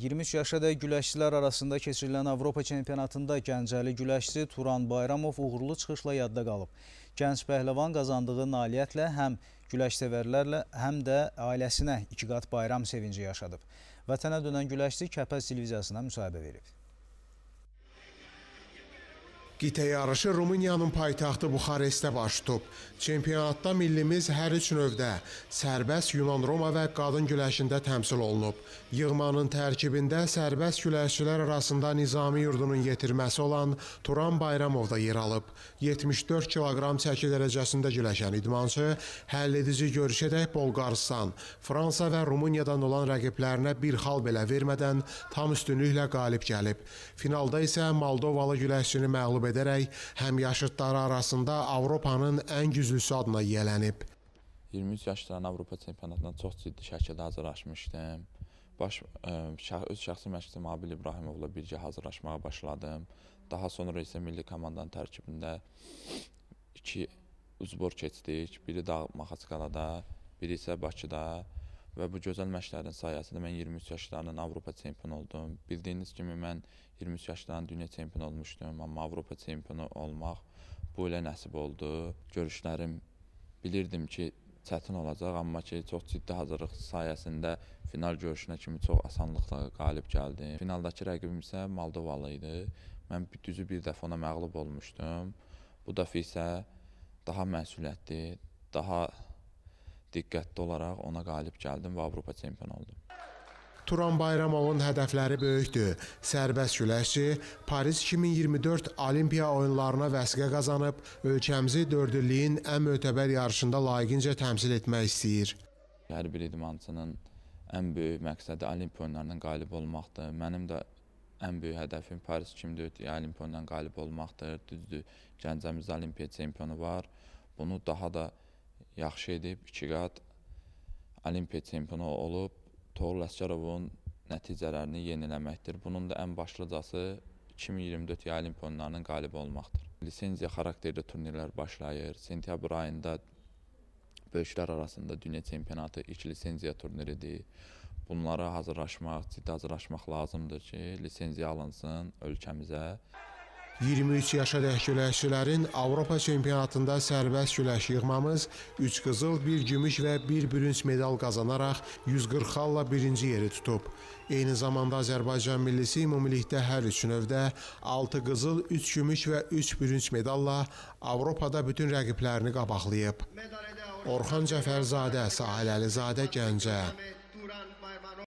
23 yaşa dək güləşçilər arasında keçirilən Avropa çempionatında gəncəli güləşçi Turan Bayramov uğurlu çıxışla yadda qalıb. Gənc pəhləvan qazandığı nailiyyətlə həm güləş sevərlərlə, həm də ailəsinə ikiqat bayram sevinci yaşadıb. Vətənə dönən güləşçi Kəpəz televiziyasına müsahibə verib. Qitə yarışı Rumıniyanın paytaxtı Buxarestdə baş tutub. Çempionatda millimiz hər üç növdə sərbəst Yunan-Roma və qadın güləşində təmsil olunub. Yığmanın tərkibində sərbəst güləşçilər arasında Nizami yurdunun yetirməsi olan Turan Bayramov da yer alıb. 74 kiloqram çəki dərəcəsində güləşən idmançı həll edici görüşədək Bolqaristan, Fransa və Rumıniyadan olan rəqiblərinə bir xal belə vermədən tam üstünlüklə qalib gəlib. Finalda isə Moldovalı güləşçini məğlub edib edərək həmyaşıdları arasında Avropanın ən güclüsü adına yiyələnib. 23 yaşdan Avropa çempionatına çox ciddi şəkildə hazırlaşmışdım. Baş, ə, e, şəx, öz şəxsi məşqçim Abil İbrahimovla birgə hazırlaşmağa başladım. Daha sonra isə milli komandanın tərkibində iki uzbor keçdik. Biri Dağ Maxaçqalada, biri isə Bakıda. Və bu gözəl məşqlərin sayəsində mən 23 yaşlarından Avropa çempionu oldum. Bildiyiniz kimi mən 23 yaşlarından dünya çempionu olmuşdum, amma Avropa çempionu olmaq bu ilə nəsib oldu. Görüşlərim bilirdim ki, çətin olacaq, amma ki, çox ciddi hazırlıq sayəsində final görüşünə kimi çox asanlıqla qalib gəldim. Finaldakı rəqibim isə Moldovalı idi. Mən düzü bir dəfə ona məğlub olmuşdum. Bu dəfə isə daha məsuliyyətli, daha diqqətli olaraq ona qalib gəldim və Avropa çempionu oldum. Turan Bayramovun hədəfləri böyükdür. Sərbəst güləşçi Paris 2024 Olimpiya oyunlarına vəsiqə qazanıb, ölkəmizi dördüllüyün ən mötəbər yarışında layiqincə təmsil etmək istəyir. Hər bir idmançının ən böyük məqsədi Olimpiya oyunlarından qalib olmaqdır. Mənim də ən böyük hədəfim Paris 2024 Olimpiya oyunlarından qalib olmaqdır. Düzdür, gəncəmizdə Olimpiya çempionu var. Bunu daha da yaxşı edib, 2 qat Olimpiya çempionu olub, Toğrul Əsgərovun nəticələrini yeniləməkdir. Bunun da ən başlıcası 2024 yay Olimpiya oyunlarının qalibi olmaqdır. Lisenziya xarakterli turnirlər başlayır. Sentyabr ayında böyüklər arasında dünya çempionatı ilk lisenziya turniridir. Bunlara hazırlaşmaq, ciddi hazırlaşmaq lazımdır ki, lisenziya alınsın ölkəmizə. 23 yaşadək güləşçilərin Avropa çempionatında sərbəst güləş yığmamız 3 qızıl, 1 gümüş və 1 bürünç medal qazanaraq 140 xalla birinci yeri tutub. Eyni zamanda Azərbaycan millisi ümumilikdə hər üç növdə 6 qızıl, 3 gümüş və 3 bürünç medalla Avropada bütün rəqiblərini qabaqlayıb. Orxan Cəfərzadə, Sahil Əlizadə, Gəncə.